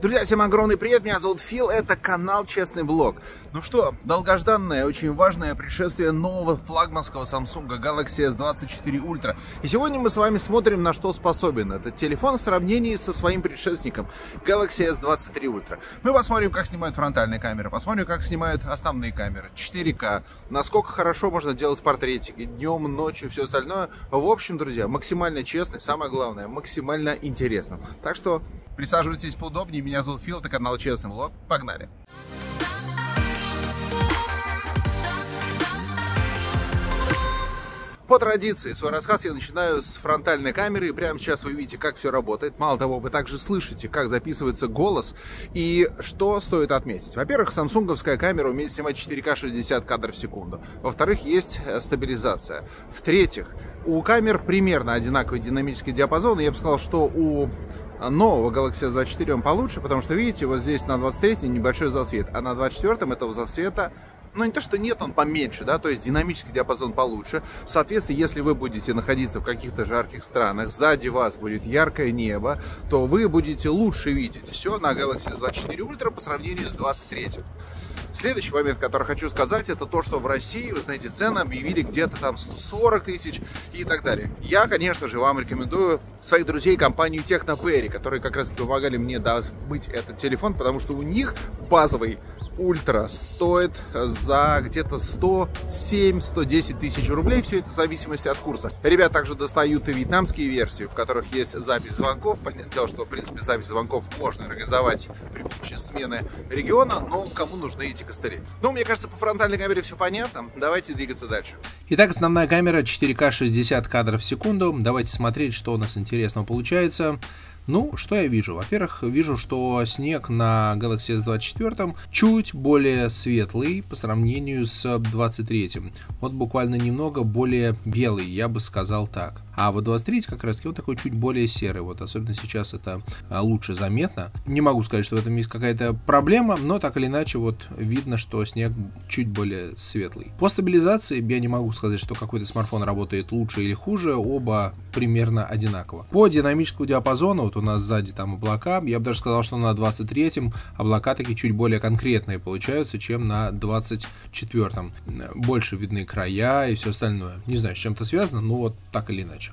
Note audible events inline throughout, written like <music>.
Друзья, всем огромный привет, меня зовут Фил, это канал Честный Блог. Ну что, долгожданное, очень важное пришествие нового флагманского Samsung Galaxy S24 Ultra. И сегодня мы с вами смотрим, на что способен этот телефон в сравнении со своим предшественником Galaxy S23 Ultra. Мы посмотрим, как снимают фронтальные камеры, посмотрим, как снимают основные камеры, 4К, насколько хорошо можно делать портретики, днем, ночью, все остальное. В общем, друзья, максимально честно, самое главное, максимально интересно. Так что присаживайтесь поудобнее, меня зовут Фил, это канал Честный Влог. Погнали! По традиции, свой рассказ я начинаю с фронтальной камеры, и прямо сейчас вы видите, как все работает. Мало того, вы также слышите, как записывается голос, и что стоит отметить. Во-первых, самсунговская камера умеет снимать 4К 60 кадров в секунду. Во-вторых, есть э, стабилизация. В-третьих, у камер примерно одинаковый динамический диапазон, и я бы сказал, что у нового Galaxy S24 он получше, потому что, видите, вот здесь на 23 небольшой засвет, а на 24 этого засвета ну не то, что нет, он поменьше, да, то есть динамический диапазон получше. Соответственно, если вы будете находиться в каких-то жарких странах, сзади вас будет яркое небо, то вы будете лучше видеть все на Galaxy S24 Ultra по сравнению с 23. Следующий момент, который хочу сказать, это то, что в России, вы знаете, цены объявили где-то там 140 тысяч и так далее. Я, конечно же, вам рекомендую своих друзей компанию Техноперри, которые как раз помогали мне добыть этот телефон, потому что у них базовый Ультра стоит за где-то 107-110 тысяч рублей. Все это в зависимости от курса. Ребят также достают и вьетнамские версии, в которых есть запись звонков. Понятное дело, что, в принципе, запись звонков можно организовать при помощи смены региона, но кому нужны эти костыли? Ну, мне кажется, по фронтальной камере все понятно. Давайте двигаться дальше. Итак, основная камера 4К 60 кадров в секунду. Давайте смотреть, что у нас интересного получается. Ну, что я вижу? Во-первых, вижу, что снег на Galaxy S24 чуть более светлый по сравнению с 23. Вот буквально немного более белый, я бы сказал так. А вот 23 как раз таки вот такой чуть более серый, вот особенно сейчас это а, лучше заметно. Не могу сказать, что в этом есть какая-то проблема, но так или иначе вот видно, что снег чуть более светлый. По стабилизации я не могу сказать, что какой-то смартфон работает лучше или хуже, оба примерно одинаково. По динамическому диапазону, вот у нас сзади там облака. Я бы даже сказал, что на 23-м облака такие чуть более конкретные получаются, чем на 24-м. Больше видны края и все остальное. Не знаю, с чем это связано, но вот так или иначе.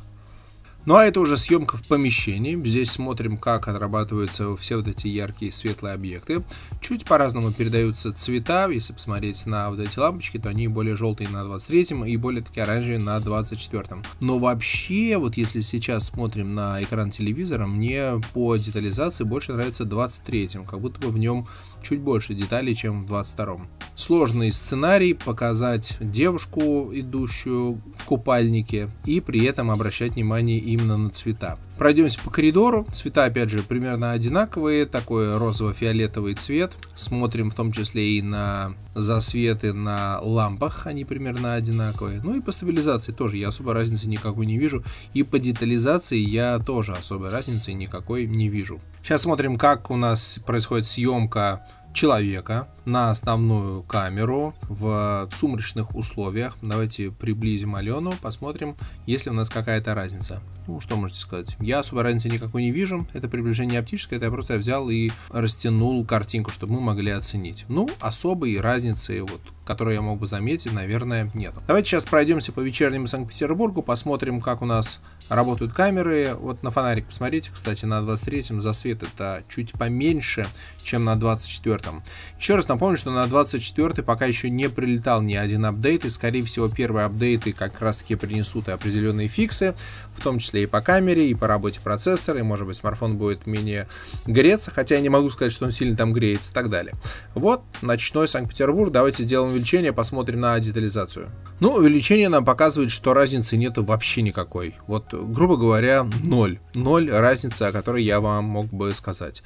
Ну а это уже съемка в помещении. Здесь смотрим, как отрабатываются все вот эти яркие светлые объекты. Чуть по-разному передаются цвета. Если посмотреть на вот эти лампочки, то они более желтые на 23 м и более такие оранжевые на 24. -м. Но вообще, вот если сейчас смотрим на экран телевизора, мне по детализации больше нравится 23, м как будто бы в нем чуть больше деталей, чем в 22. м Сложный сценарий, показать девушку, идущую в купальнике, и при этом обращать внимание и именно на цвета. Пройдемся по коридору. Цвета, опять же, примерно одинаковые. Такой розово-фиолетовый цвет. Смотрим в том числе и на засветы на лампах. Они примерно одинаковые. Ну и по стабилизации тоже я особой разницы никакой не вижу. И по детализации я тоже особой разницы никакой не вижу. Сейчас смотрим, как у нас происходит съемка человека на основную камеру в сумрачных условиях. Давайте приблизим Алену, посмотрим, есть ли у нас какая-то разница. Ну, что можете сказать? Я особой разницы никакой не вижу. Это приближение оптическое, это я просто взял и растянул картинку, чтобы мы могли оценить. Ну, особой разницы, вот, которую я мог бы заметить, наверное, нет. Давайте сейчас пройдемся по вечернему Санкт-Петербургу, посмотрим, как у нас работают камеры. Вот на фонарик посмотрите, кстати, на 23-м засвет это чуть поменьше, чем на 24-м. Еще раз напомню, напомню, что на 24 й пока еще не прилетал ни один апдейт, и скорее всего первые апдейты как раз таки принесут и определенные фиксы, в том числе и по камере, и по работе процессора, и может быть смартфон будет менее греться, хотя я не могу сказать, что он сильно там греется и так далее. Вот, ночной Санкт-Петербург, давайте сделаем увеличение, посмотрим на детализацию. Ну, увеличение нам показывает, что разницы нету вообще никакой. Вот, грубо говоря, ноль. Ноль разница, о которой я вам мог бы сказать.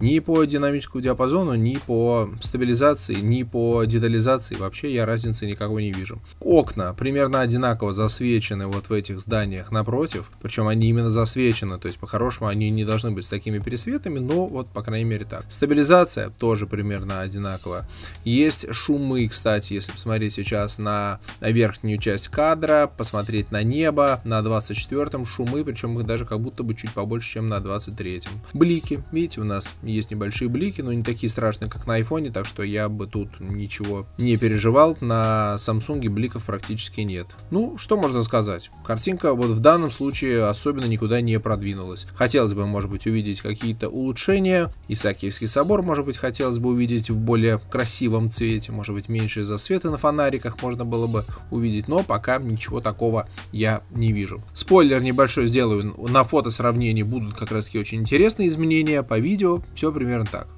Ни по динамическому диапазону, ни по стабилизации, ни по детализации вообще я разницы никакой не вижу. Окна примерно одинаково засвечены вот в этих зданиях напротив, причем они именно засвечены, то есть по-хорошему они не должны быть с такими пересветами, но вот по крайней мере так. Стабилизация тоже примерно одинаково. Есть шумы, кстати, если посмотреть сейчас на верхнюю часть кадра, посмотреть на небо, на 24-м шумы, причем их даже как будто бы чуть побольше, чем на 23-м. Блики, видите, у нас есть небольшие блики, но не такие страшные, как на айфоне, так что я бы тут ничего не переживал. На Samsung бликов практически нет. Ну, что можно сказать? Картинка вот в данном случае особенно никуда не продвинулась. Хотелось бы, может быть, увидеть какие-то улучшения. Исаакиевский собор, может быть, хотелось бы увидеть в более красивом цвете, может быть, меньше засвета на фонариках можно было бы увидеть, но пока ничего такого я не вижу. Спойлер небольшой сделаю, на фото сравнении будут как раз таки очень интересные изменения по видео, все примерно так.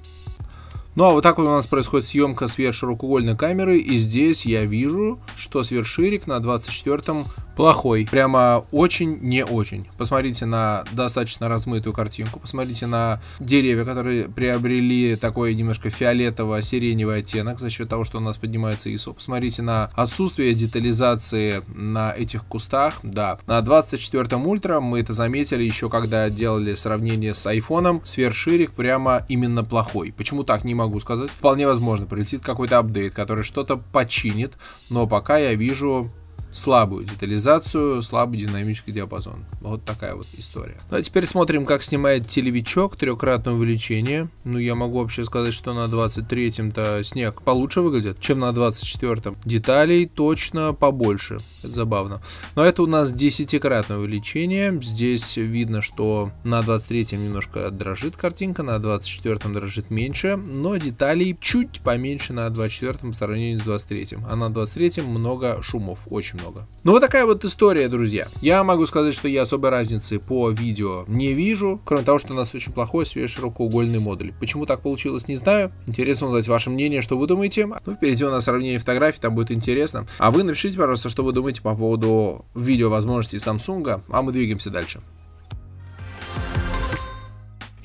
Ну а вот так вот у нас происходит съемка сверхширокоугольной камеры, и здесь я вижу, что сверхширик на 24 плохой. Прямо очень не очень. Посмотрите на достаточно размытую картинку. Посмотрите на деревья, которые приобрели такой немножко фиолетово-сиреневый оттенок за счет того, что у нас поднимается ISO. Посмотрите на отсутствие детализации на этих кустах. Да, на 24-м ультра мы это заметили еще когда делали сравнение с айфоном. Сверхширик прямо именно плохой. Почему так, не могу сказать. Вполне возможно, прилетит какой-то апдейт, который что-то починит. Но пока я вижу слабую детализацию, слабый динамический диапазон. Вот такая вот история. Ну а теперь смотрим, как снимает телевичок, трехкратное увеличение. Ну я могу вообще сказать, что на 23-м-то снег получше выглядит, чем на 24-м. Деталей точно побольше, это забавно. Но это у нас десятикратное увеличение. Здесь видно, что на 23-м немножко дрожит картинка, на 24-м дрожит меньше, но деталей чуть поменьше на 24-м по сравнению с 23-м. А на 23-м много шумов, очень много много. Ну вот такая вот история, друзья. Я могу сказать, что я особой разницы по видео не вижу, кроме того, что у нас очень плохой сверхширокоугольный модуль. Почему так получилось, не знаю. Интересно узнать ваше мнение, что вы думаете. Ну, впереди у нас сравнение фотографий, там будет интересно. А вы напишите, пожалуйста, что вы думаете по поводу видео возможностей Samsung, а мы двигаемся дальше.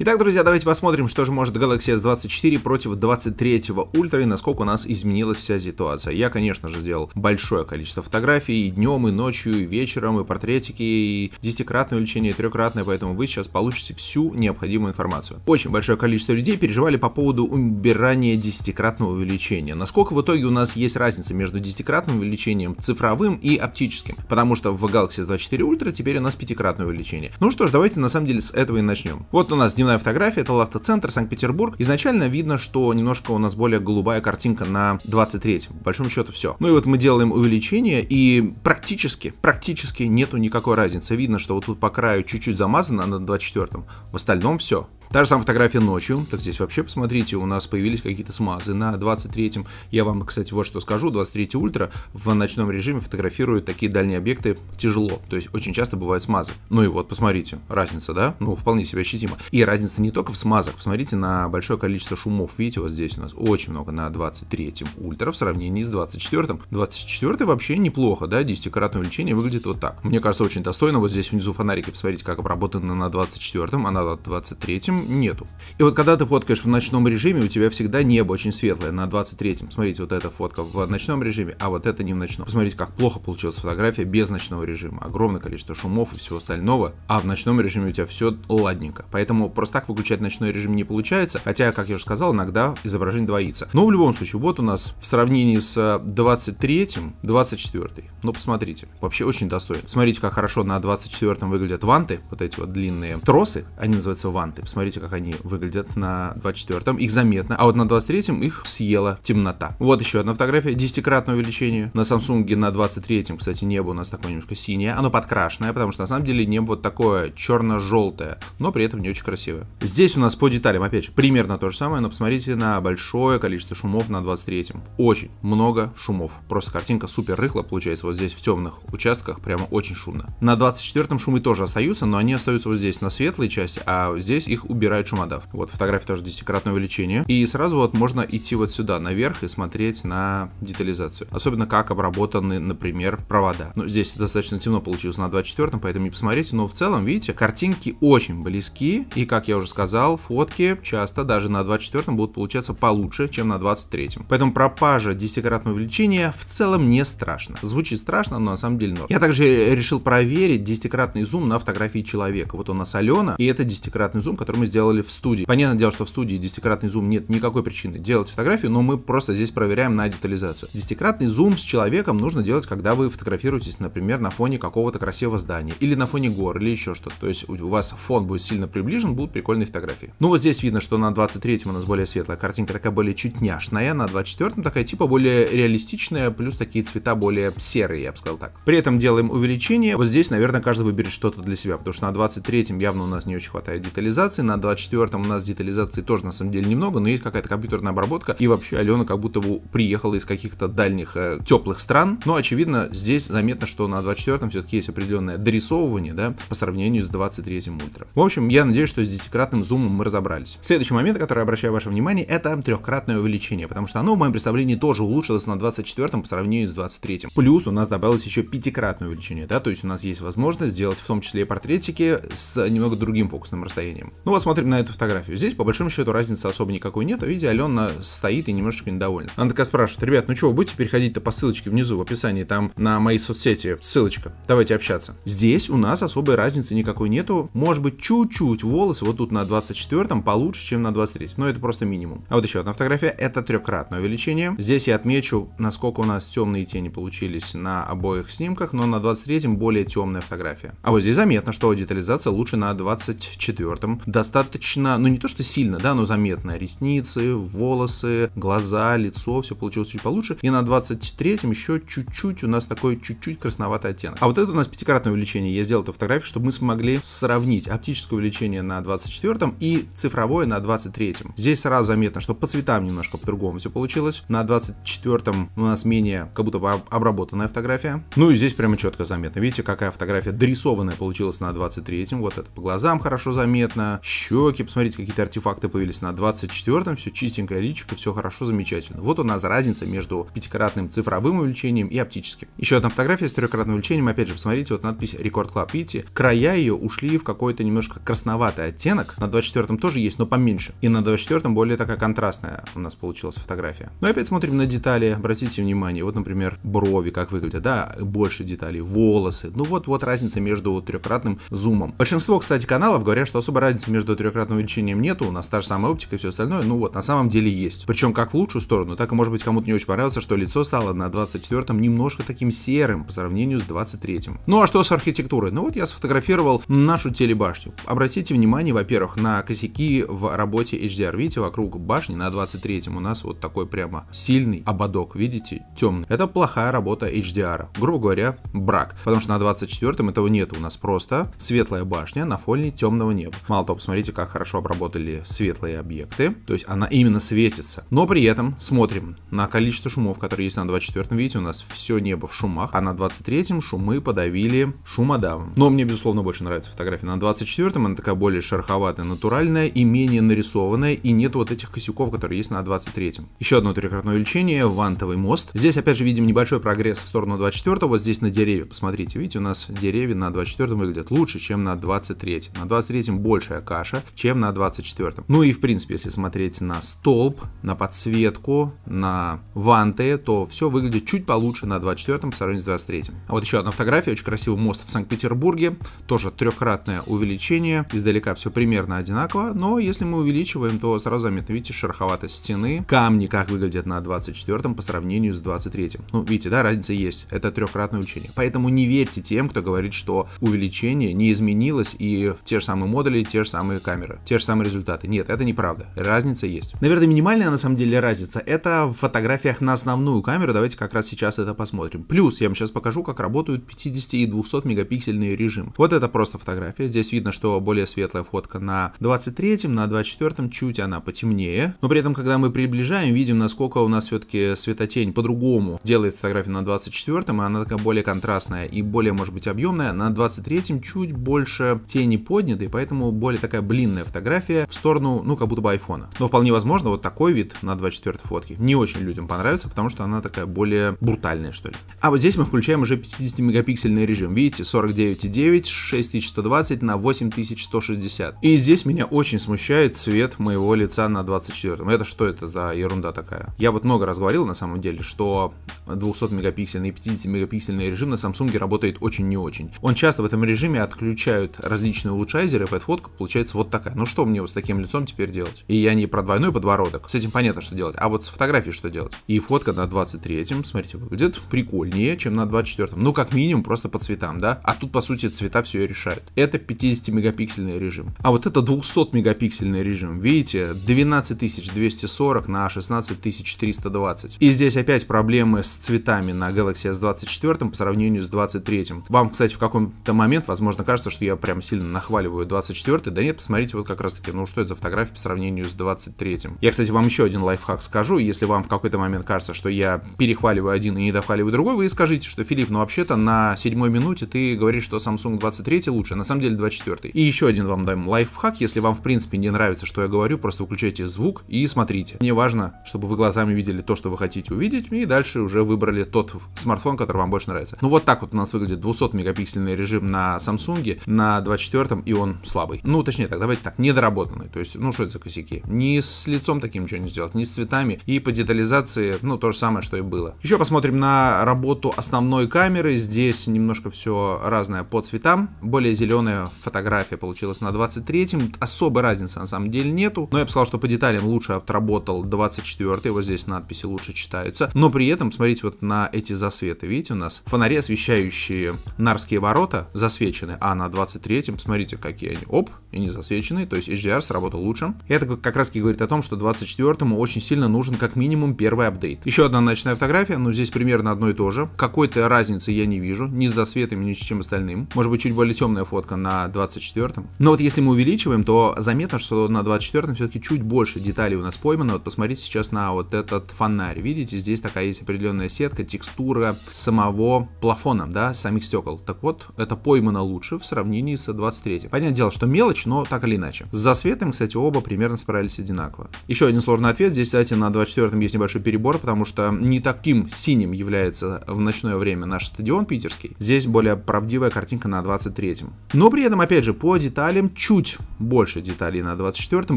Итак, друзья, давайте посмотрим, что же может Galaxy S24 против 23 Ultra и насколько у нас изменилась вся ситуация. Я, конечно же, сделал большое количество фотографий и днем, и ночью, и вечером, и портретики, и десятикратное увеличение, и трехкратное, поэтому вы сейчас получите всю необходимую информацию. Очень большое количество людей переживали по поводу убирания десятикратного увеличения. Насколько в итоге у нас есть разница между десятикратным увеличением цифровым и оптическим? Потому что в Galaxy S24 Ultra теперь у нас пятикратное увеличение. Ну что ж, давайте на самом деле с этого и начнем. Вот у нас дневная основная фотография, это лахта-центр, Санкт-Петербург. Изначально видно, что немножко у нас более голубая картинка на 23-м. По большому счету все. Ну и вот мы делаем увеличение, и практически, практически нету никакой разницы. Видно, что вот тут по краю чуть-чуть замазано а на 24-м, в остальном все. Та же самая фотография ночью. Так здесь вообще, посмотрите, у нас появились какие-то смазы. На 23-м, я вам, кстати, вот что скажу, 23 ультра в ночном режиме фотографируют такие дальние объекты тяжело. То есть очень часто бывают смазы. Ну и вот, посмотрите, разница, да? Ну, вполне себе ощутима. И разница не только в смазах. Посмотрите на большое количество шумов. Видите, вот здесь у нас очень много на 23-м ультра в сравнении с 24-м. 24-й вообще неплохо, да? 10-кратное увеличение выглядит вот так. Мне кажется, очень достойно. Вот здесь внизу фонарики, посмотрите, как обработаны на 24-м, а на 23-м нету. И вот когда ты фоткаешь в ночном режиме, у тебя всегда небо очень светлое на 23-м. Смотрите, вот эта фотка в ночном режиме, а вот это не в ночном. Посмотрите, как плохо получилась фотография без ночного режима. Огромное количество шумов и всего остального, а в ночном режиме у тебя все ладненько. Поэтому просто так выключать ночной режим не получается, хотя, как я уже сказал, иногда изображение двоится. Но ну, в любом случае, вот у нас в сравнении с 23-м, э, 24-й. Ну, посмотрите, вообще очень достойно. Смотрите, как хорошо на 24-м выглядят ванты, вот эти вот длинные тросы, они называются ванты. Посмотрите, Посмотрите, как они выглядят на 24-м. Их заметно. А вот на 23-м их съела темнота. Вот еще одна фотография. Десятикратное увеличение. На Samsung на 23-м, кстати, небо у нас такое немножко синее. Оно подкрашенное, потому что на самом деле небо вот такое черно-желтое, но при этом не очень красивое. Здесь у нас по деталям, опять же, примерно то же самое, но посмотрите на большое количество шумов на 23-м. Очень много шумов. Просто картинка супер рыхла получается вот здесь в темных участках, прямо очень шумно. На 24-м шумы тоже остаются, но они остаются вот здесь на светлой части, а здесь их убирают убирает шумодав. Вот, фотография тоже десятикратное увеличение. И сразу вот можно идти вот сюда, наверх, и смотреть на детализацию. Особенно как обработаны, например, провода. Ну, здесь достаточно темно получилось на 24, поэтому не посмотрите. Но в целом, видите, картинки очень близки. И, как я уже сказал, фотки часто даже на 24 будут получаться получше, чем на 23. Поэтому пропажа десятикратного увеличения в целом не страшно. Звучит страшно, но на самом деле норм. Я также решил проверить десятикратный зум на фотографии человека. Вот у нас Алена, и это десятикратный зум, который мы сделали в студии. Понятное дело, что в студии десятикратный зум нет никакой причины делать фотографию, но мы просто здесь проверяем на детализацию. Десятикратный зум с человеком нужно делать, когда вы фотографируетесь, например, на фоне какого-то красивого здания, или на фоне гор, или еще что-то. То есть у вас фон будет сильно приближен, будут прикольные фотографии. Ну вот здесь видно, что на 23-м у нас более светлая картинка, такая более чуть няшная, на 24-м такая типа более реалистичная, плюс такие цвета более серые, я бы сказал так. При этом делаем увеличение. Вот здесь, наверное, каждый выберет что-то для себя, потому что на 23-м явно у нас не очень хватает детализации, на 24-м у нас детализации тоже на самом деле немного, но есть какая-то компьютерная обработка, и вообще Алена как будто бы приехала из каких-то дальних э, теплых стран, но очевидно здесь заметно, что на 24-м все-таки есть определенное дорисовывание, да, по сравнению с 23-м ультра. В общем, я надеюсь, что с десятикратным зумом мы разобрались. Следующий момент, который я обращаю ваше внимание, это трехкратное увеличение, потому что оно в моем представлении тоже улучшилось на 24-м по сравнению с 23-м. Плюс у нас добавилось еще пятикратное увеличение, да, то есть у нас есть возможность сделать в том числе и портретики с немного другим фокусным расстоянием. Ну вот а смотрим на эту фотографию. Здесь, по большому счету, разницы особо никакой нет. А видите, Алена стоит и немножечко недовольна. Она такая спрашивает, ребят, ну чего, будете переходить-то по ссылочке внизу в описании, там на мои соцсети ссылочка, давайте общаться. Здесь у нас особой разницы никакой нету. Может быть, чуть-чуть волосы вот тут на 24-м получше, чем на 23 но это просто минимум. А вот еще одна фотография, это трехкратное увеличение. Здесь я отмечу, насколько у нас темные тени получились на обоих снимках, но на 23-м более темная фотография. А вот здесь заметно, что детализация лучше на 24-м, достаточно, ну не то что сильно, да, но заметно. Ресницы, волосы, глаза, лицо, все получилось чуть получше. И на 23-м еще чуть-чуть у нас такой чуть-чуть красноватый оттенок. А вот это у нас пятикратное увеличение. Я сделал эту фотографию, чтобы мы смогли сравнить оптическое увеличение на 24-м и цифровое на 23-м. Здесь сразу заметно, что по цветам немножко по-другому все получилось. На 24-м у нас менее как будто бы обработанная фотография. Ну и здесь прямо четко заметно. Видите, какая фотография дорисованная получилась на 23-м. Вот это по глазам хорошо заметно, щеки, посмотрите, какие-то артефакты появились. На 24-м все чистенькое личико, все хорошо, замечательно. Вот у нас разница между пятикратным цифровым увеличением и оптическим. Еще одна фотография с трехкратным увеличением. Опять же, посмотрите, вот надпись Рекорд Club. Видите, края ее ушли в какой-то немножко красноватый оттенок. На 24-м тоже есть, но поменьше. И на 24-м более такая контрастная у нас получилась фотография. Но ну опять смотрим на детали. Обратите внимание, вот, например, брови как выглядят, да, больше деталей, волосы. Ну вот, вот разница между трехкратным зумом. Большинство, кстати, каналов говорят, что особо разница между до трехкратного увеличения нету, у нас та же самая оптика и все остальное, ну вот, на самом деле есть. Причем как в лучшую сторону, так и может быть кому-то не очень понравится, что лицо стало на 24-м немножко таким серым по сравнению с 23-м. Ну а что с архитектурой? Ну вот я сфотографировал нашу телебашню. Обратите внимание, во-первых, на косяки в работе HDR. Видите, вокруг башни на 23-м у нас вот такой прямо сильный ободок, видите, темный. Это плохая работа HDR. Грубо говоря, брак. Потому что на 24-м этого нет. У нас просто светлая башня на фоне темного неба. Мало того, посмотрите, Смотрите, как хорошо обработали светлые объекты. То есть она именно светится. Но при этом смотрим на количество шумов, которые есть на 24 м видите, у нас все небо в шумах, а на 23-м шумы подавили шумодавом. Но мне, безусловно, больше нравится фотография на 24-м, она такая более шероховатая, натуральная и менее нарисованная, и нет вот этих косяков, которые есть на 23-м. Еще одно трехкратное увеличение, вантовый мост. Здесь, опять же, видим небольшой прогресс в сторону 24-го, вот здесь на деревья, посмотрите, видите, у нас деревья на 24-м выглядят лучше, чем на 23-м. На 23-м большая каша, чаша, чем на 24-м. Ну и в принципе, если смотреть на столб, на подсветку, на ванты, то все выглядит чуть получше на 24-м по сравнению с 23-м. А вот еще одна фотография, очень красивый мост в Санкт-Петербурге, тоже трехкратное увеличение, издалека все примерно одинаково, но если мы увеличиваем, то сразу заметно, видите, шероховатость стены, камни как выглядят на 24-м по сравнению с 23-м. Ну, видите, да, разница есть, это трехкратное увеличение. Поэтому не верьте тем, кто говорит, что увеличение не изменилось и те же самые модули, те же самые же камера, те же самые результаты. Нет, это неправда. Разница есть. Наверное, минимальная на самом деле разница это в фотографиях на основную камеру. Давайте как раз сейчас это посмотрим. Плюс я вам сейчас покажу, как работают 50 и 200 мегапиксельные режимы. Вот это просто фотография. Здесь видно, что более светлая фотка на 23, на 24 чуть она потемнее. Но при этом, когда мы приближаем, видим, насколько у нас все-таки светотень по-другому делает фотографию на 24, и она такая более контрастная и более, может быть, объемная. На 23 чуть больше тени подняты, поэтому более такая блинная фотография в сторону, ну, как будто бы айфона. Но вполне возможно, вот такой вид на 24 фотки не очень людям понравится, потому что она такая более брутальная, что ли. А вот здесь мы включаем уже 50-мегапиксельный режим. Видите, 49,9, 6120 на 8160. И здесь меня очень смущает цвет моего лица на 24. Это что это за ерунда такая? Я вот много раз говорил, на самом деле, что 200-мегапиксельный и 50-мегапиксельный режим на Samsung работает очень не очень. Он часто в этом режиме отключают различные улучшайзеры, и фотка получается вот такая. Ну что мне вот с таким лицом теперь делать? И я не про двойной подбородок. С этим понятно, что делать. А вот с фотографией что делать? И фотка на 23-м, смотрите, выглядит прикольнее, чем на 24-м. Ну, как минимум, просто по цветам, да? А тут, по сути, цвета все и решают. Это 50-мегапиксельный режим. А вот это 200-мегапиксельный режим. Видите, 12240 на 16320. И здесь опять проблемы с цветами на Galaxy S24 по сравнению с 23 -м. Вам, кстати, в каком-то момент, возможно, кажется, что я прям сильно нахваливаю 24 да нет, посмотрите вот как раз таки, ну что это за фотография по сравнению с 23-м. Я, кстати, вам еще один лайфхак скажу, если вам в какой-то момент кажется, что я перехваливаю один и не дохваливаю другой, вы скажите, что Филипп, ну вообще-то на седьмой минуте ты говоришь, что Samsung 23 лучше, а на самом деле 24. И еще один вам дам лайфхак, если вам в принципе не нравится, что я говорю, просто выключайте звук и смотрите. Мне важно, чтобы вы глазами видели то, что вы хотите увидеть, и дальше уже выбрали тот смартфон, который вам больше нравится. Ну вот так вот у нас выглядит 200 мегапиксельный режим на Samsung, на 24 и он слабый. Ну, точнее, так, давайте так, недоработанный. То есть, ну что это за косяки? Ни с лицом таким ничего не сделать, ни с цветами. И по детализации, ну то же самое, что и было. Еще посмотрим на работу основной камеры. Здесь немножко все разное по цветам. Более зеленая фотография получилась на 23-м. Особой разницы на самом деле нету. Но я бы сказал, что по деталям лучше отработал 24-й. Вот здесь надписи лучше читаются. Но при этом, смотрите вот на эти засветы. Видите, у нас фонари, освещающие Нарские ворота, засвечены. А на 23-м, смотрите, какие они. Оп, и не засвечены засвеченный, то есть HDR сработал лучше. И это как раз таки говорит о том, что 24-му очень сильно нужен как минимум первый апдейт. Еще одна ночная фотография, но здесь примерно одно и то же. Какой-то разницы я не вижу, ни с засветами, ни с чем остальным. Может быть, чуть более темная фотка на 24-м. Но вот если мы увеличиваем, то заметно, что на 24-м все-таки чуть больше деталей у нас поймано. Вот посмотрите сейчас на вот этот фонарь. Видите, здесь такая есть определенная сетка, текстура самого плафона, да, самих стекол. Так вот, это поймано лучше в сравнении с 23 Понятное дело, что мелочь, но так или иначе. С засветом, кстати, оба примерно справились одинаково. Еще один сложный ответ. Здесь, кстати, на 24-м есть небольшой перебор, потому что не таким синим является в ночное время наш стадион питерский. Здесь более правдивая картинка на 23-м. Но при этом, опять же, по деталям чуть больше деталей на 24-м,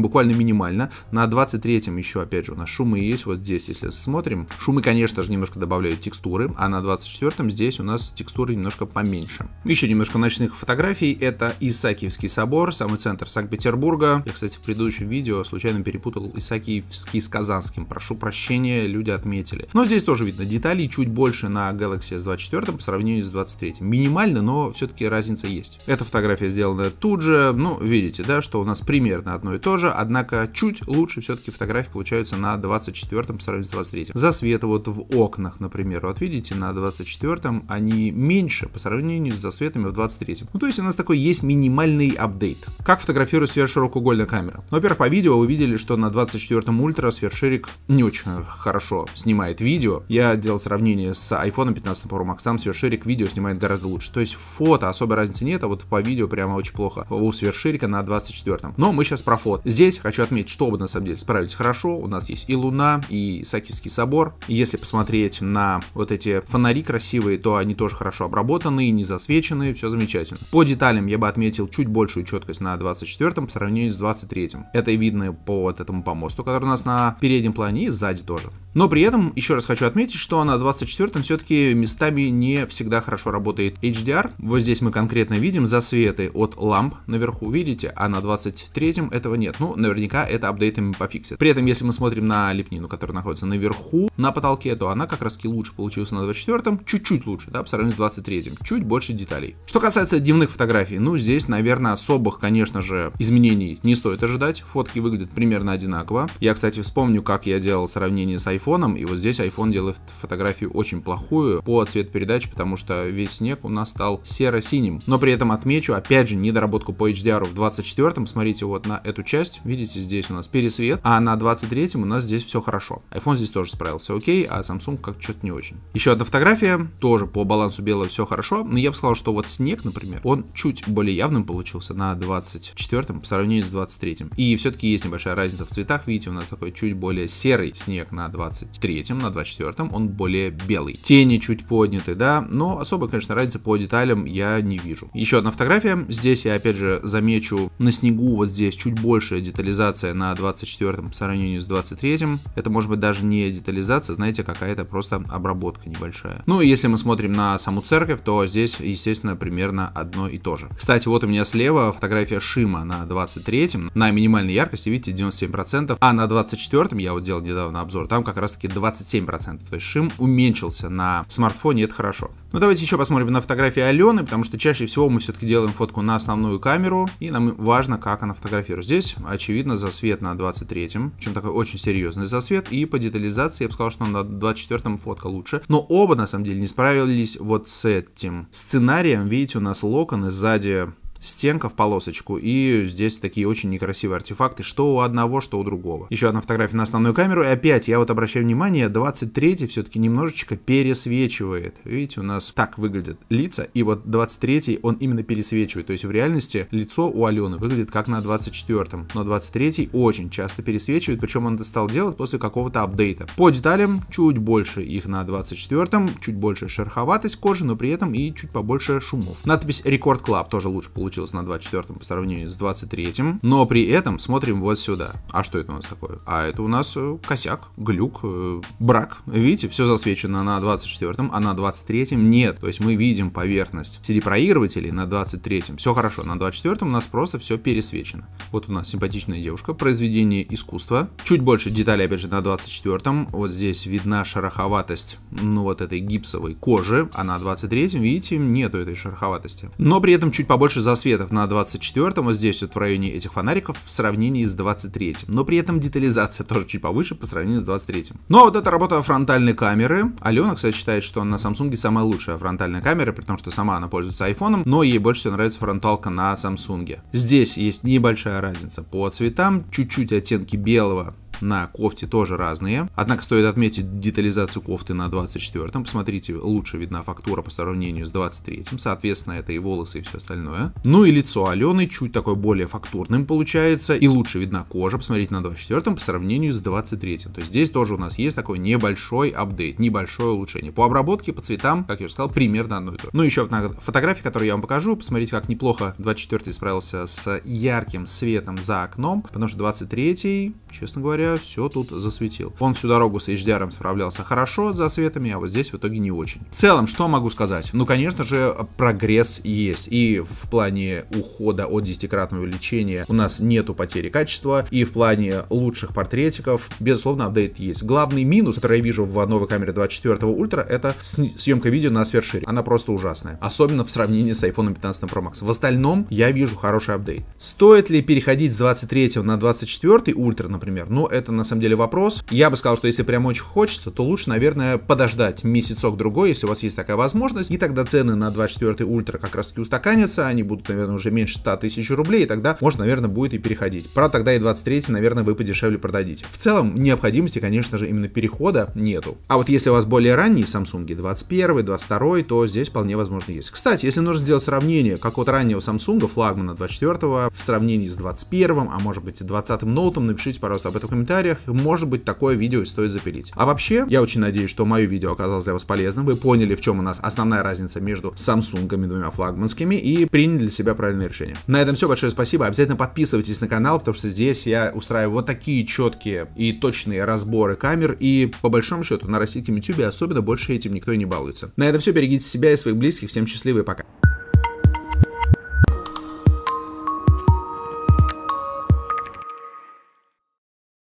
буквально минимально. На 23-м еще, опять же, у нас шумы есть вот здесь, если смотрим. Шумы, конечно же, немножко добавляют текстуры, а на 24-м здесь у нас текстуры немножко поменьше. Еще немножко ночных фотографий. Это Исаакиевский собор, самый центр центр Санкт-Петербурга. Я, кстати, в предыдущем видео случайно перепутал Исаакиевский с Казанским. Прошу прощения, люди отметили. Но здесь тоже видно, деталей чуть больше на Galaxy S24 по сравнению с 23. Минимально, но все-таки разница есть. Эта фотография сделана тут же. Ну, видите, да, что у нас примерно одно и то же, однако чуть лучше все-таки фотографии получаются на 24 по сравнению с 23. Засвета вот в окнах, например. Вот видите, на 24 они меньше по сравнению с засветами в 23. Ну, то есть у нас такой есть минимальный апдейт. Как фотографировать фотографирует сверхширокоугольная камера. Но, ну, во-первых, по видео вы видели, что на 24-м ультра сверхширик не очень хорошо снимает видео. Я делал сравнение с iPhone 15 Pro Max, там сверхширик видео снимает гораздо лучше. То есть фото особой разницы нет, а вот по видео прямо очень плохо у сверхширика на 24-м. Но мы сейчас про фото. Здесь хочу отметить, что вы на самом деле справились хорошо. У нас есть и Луна, и Исаакиевский собор. если посмотреть на вот эти фонари красивые, то они тоже хорошо обработаны, не засвечены, все замечательно. По деталям я бы отметил чуть большую четкость на 24 24 по сравнению с 23. Это и видно по вот этому помосту, который у нас на переднем плане и сзади тоже. Но при этом, еще раз хочу отметить, что на 24 все-таки местами не всегда хорошо работает HDR. Вот здесь мы конкретно видим засветы от ламп наверху, видите, а на 23 этого нет. Ну, наверняка это апдейтами пофиксит. При этом, если мы смотрим на лепнину, которая находится наверху на потолке, то она как раз таки лучше получилась на 24 чуть-чуть лучше, да, по сравнению с 23 чуть больше деталей. Что касается дневных фотографий, ну, здесь, наверное, особых, конечно же, же изменений не стоит ожидать, фотки выглядят примерно одинаково. Я, кстати, вспомню, как я делал сравнение с айфоном, и вот здесь iPhone делает фотографию очень плохую по цвет передач, потому что весь снег у нас стал серо-синим. Но при этом отмечу, опять же, недоработку по HDR в 24-м, смотрите вот на эту часть, видите, здесь у нас пересвет, а на 23-м у нас здесь все хорошо. iPhone здесь тоже справился окей, а Samsung как что-то не очень. Еще одна фотография, тоже по балансу белого все хорошо, но я бы сказал, что вот снег, например, он чуть более явным получился на 20 24 по сравнению с 23. И все-таки есть небольшая разница в цветах. Видите, у нас такой чуть более серый снег на 23, на 24 он более белый. Тени чуть подняты, да, но особо, конечно, разницы по деталям я не вижу. Еще одна фотография. Здесь я опять же замечу на снегу вот здесь чуть большая детализация на 24 по сравнению с 23. Это может быть даже не детализация, знаете, какая-то просто обработка небольшая. Ну если мы смотрим на саму церковь, то здесь, естественно, примерно одно и то же. Кстати, вот у меня слева фотография ши Крыма на 23-м на минимальной яркости, видите, 97%, а на 24-м, я вот делал недавно обзор, там как раз-таки 27%, то есть шим уменьшился на смартфоне, это хорошо. Ну давайте еще посмотрим на фотографии Алены, потому что чаще всего мы все-таки делаем фотку на основную камеру, и нам важно, как она фотографирует. Здесь, очевидно, засвет на 23-м, причем такой очень серьезный засвет, и по детализации я бы сказал, что на 24-м фотка лучше. Но оба, на самом деле, не справились вот с этим сценарием. Видите, у нас локоны сзади стенка в полосочку, и здесь такие очень некрасивые артефакты, что у одного, что у другого. Еще одна фотография на основную камеру, и опять я вот обращаю внимание, 23 все-таки немножечко пересвечивает. Видите, у нас так выглядят лица, и вот 23 он именно пересвечивает, то есть в реальности лицо у Алены выглядит как на 24, но 23 очень часто пересвечивает, причем он это стал делать после какого-то апдейта. По деталям чуть больше их на 24, чуть больше шероховатость кожи, но при этом и чуть побольше шумов. Надпись Record Club тоже лучше получилась получилось на 24 по сравнению с 23, но при этом смотрим вот сюда. А что это у нас такое? А это у нас э, косяк, глюк, э, брак. Видите, все засвечено на 24, а на 23 нет. То есть мы видим поверхность CD-проигрывателей на 23. Все хорошо, на 24 у нас просто все пересвечено. Вот у нас симпатичная девушка, произведение искусства. Чуть больше деталей, опять же, на 24. Вот здесь видна шероховатость, ну, вот этой гипсовой кожи, а на 23, видите, нету этой шероховатости. Но при этом чуть побольше засвечено просветов на 24-м, вот здесь вот в районе этих фонариков, в сравнении с 23-м. Но при этом детализация <laughs> тоже чуть повыше по сравнению с 23-м. Ну а вот эта работа фронтальной камеры. Алена, кстати, считает, что на Samsung самая лучшая фронтальная камера, при том, что сама она пользуется iPhone, но ей больше всего нравится фронталка на Samsung. Здесь есть небольшая разница по цветам, чуть-чуть оттенки белого на кофте тоже разные. Однако стоит отметить детализацию кофты на 24-м. Посмотрите, лучше видна фактура по сравнению с 23-м. Соответственно, это и волосы, и все остальное. Ну и лицо Алены чуть такое более фактурным получается. И лучше видна кожа, посмотрите, на 24-м по сравнению с 23-м. То есть здесь тоже у нас есть такой небольшой апдейт, небольшое улучшение. По обработке, по цветам, как я уже сказал, примерно одно и то. Ну еще на фотографии, которую я вам покажу, посмотрите, как неплохо 24-й справился с ярким светом за окном, потому что 23-й, честно говоря, говоря, все тут засветил. Он всю дорогу с HDR справлялся хорошо с засветами, а вот здесь в итоге не очень. В целом, что могу сказать? Ну, конечно же, прогресс есть. И в плане ухода от десятикратного увеличения у нас нету потери качества, и в плане лучших портретиков, безусловно, апдейт есть. Главный минус, который я вижу в новой камере 24 ультра, это съемка видео на сверхшире. Она просто ужасная. Особенно в сравнении с iPhone 15 Pro Max. В остальном я вижу хороший апдейт. Стоит ли переходить с 23 на 24 ультра, например? Ну, это на самом деле вопрос. Я бы сказал, что если прям очень хочется, то лучше, наверное, подождать месяцок-другой, если у вас есть такая возможность, и тогда цены на 24 ультра как раз таки устаканятся, они будут, наверное, уже меньше 100 тысяч рублей, и тогда можно, наверное, будет и переходить. Правда, тогда и 23, наверное, вы подешевле продадите. В целом, необходимости, конечно же, именно перехода нету. А вот если у вас более ранние Samsung 21, 22, то здесь вполне возможно есть. Кстати, если нужно сделать сравнение какого-то раннего Samsung, флагмана 24 в сравнении с 21, а может быть и 20 ноутом, напишите, пожалуйста, об этом в комментариях комментариях. Может быть, такое видео и стоит запилить. А вообще, я очень надеюсь, что мое видео оказалось для вас полезным. Вы поняли, в чем у нас основная разница между Samsung двумя флагманскими и приняли для себя правильное решение. На этом все. Большое спасибо. Обязательно подписывайтесь на канал, потому что здесь я устраиваю вот такие четкие и точные разборы камер. И по большому счету на российском YouTube особенно больше этим никто и не балуется. На этом все. Берегите себя и своих близких. Всем счастливы, и пока.